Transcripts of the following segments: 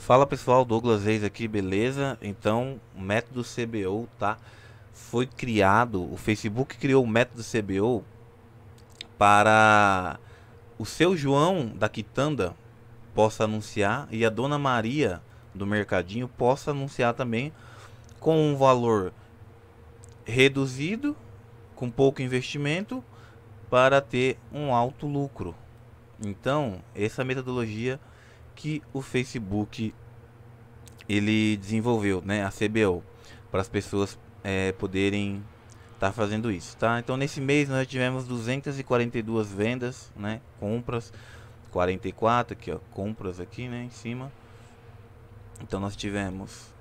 Fala pessoal, Douglas Reis aqui, beleza? Então, o método CBO, tá? Foi criado, o Facebook criou o método CBO para o seu João da Quitanda possa anunciar e a Dona Maria do Mercadinho possa anunciar também com um valor reduzido, com pouco investimento, para ter um alto lucro. Então, essa metodologia que o Facebook ele desenvolveu, né, a CBO, para as pessoas é, poderem estar tá fazendo isso, tá? Então nesse mês nós tivemos 242 vendas, né, compras, 44 aqui, ó, compras aqui, né, em cima. Então nós tivemos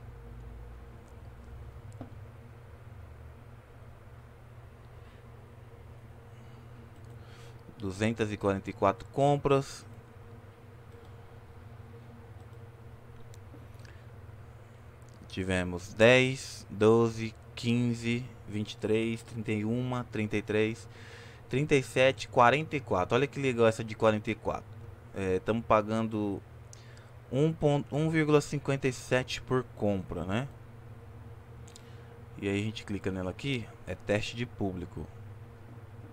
duzentas e quarenta e quatro compras, Tivemos 10, 12, 15, 23, 31, 33, 37, 44. Olha que legal essa de 44. Estamos é, pagando 1,57 por compra, né? E aí a gente clica nela aqui, é teste de público.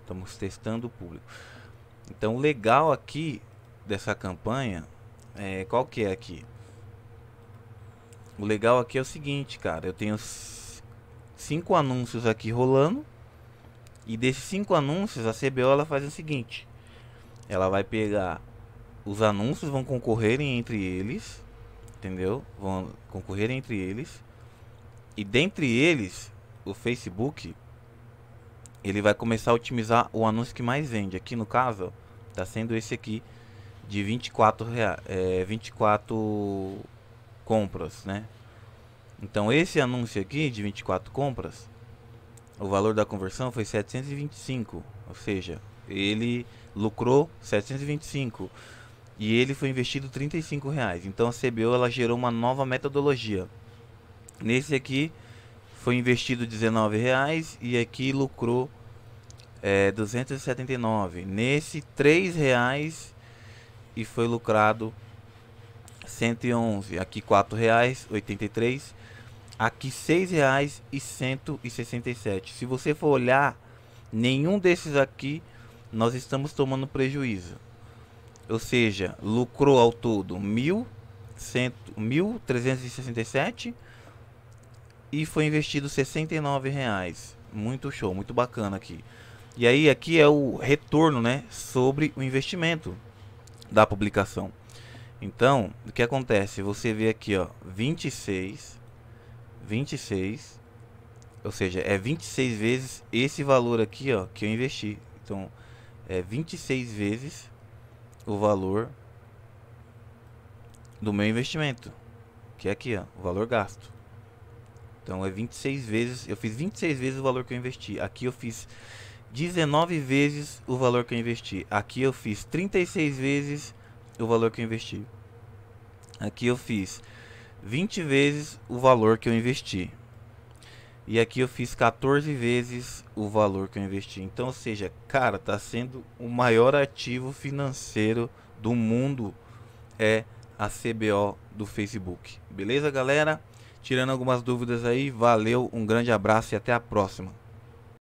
Estamos testando o público. Então, o legal aqui dessa campanha é qual que é aqui? O legal aqui é o seguinte, cara. Eu tenho cinco anúncios aqui rolando. E desses cinco anúncios, a CBO ela faz o seguinte. Ela vai pegar... Os anúncios vão concorrerem entre eles. Entendeu? Vão concorrer entre eles. E dentre eles, o Facebook... Ele vai começar a otimizar o anúncio que mais vende. Aqui no caso, ó, tá sendo esse aqui de 24 reais, é, 24 compras, né? Então esse anúncio aqui de 24 compras, o valor da conversão foi 725, ou seja, ele lucrou 725 e ele foi investido 35 reais. Então a CBO ela gerou uma nova metodologia. Nesse aqui foi investido 19 reais e aqui lucrou é, 279. Nesse 3 reais e foi lucrado 111, aqui R$ reais aqui R$ reais e Se você for olhar nenhum desses aqui nós estamos tomando prejuízo. Ou seja, lucrou ao todo 1.367 e foi investido 69 reais. Muito show, muito bacana aqui. E aí aqui é o retorno, né, sobre o investimento da publicação. Então, o que acontece? Você vê aqui, ó, 26, 26, ou seja, é 26 vezes esse valor aqui, ó, que eu investi. Então, é 26 vezes o valor do meu investimento, que é aqui, ó, o valor gasto. Então, é 26 vezes, eu fiz 26 vezes o valor que eu investi. Aqui eu fiz 19 vezes o valor que eu investi. Aqui eu fiz 36 vezes o valor que eu investi. Aqui eu fiz 20 vezes o valor que eu investi. E aqui eu fiz 14 vezes o valor que eu investi. Então, ou seja, cara, tá sendo o maior ativo financeiro do mundo é a CBO do Facebook. Beleza, galera? Tirando algumas dúvidas aí, valeu, um grande abraço e até a próxima.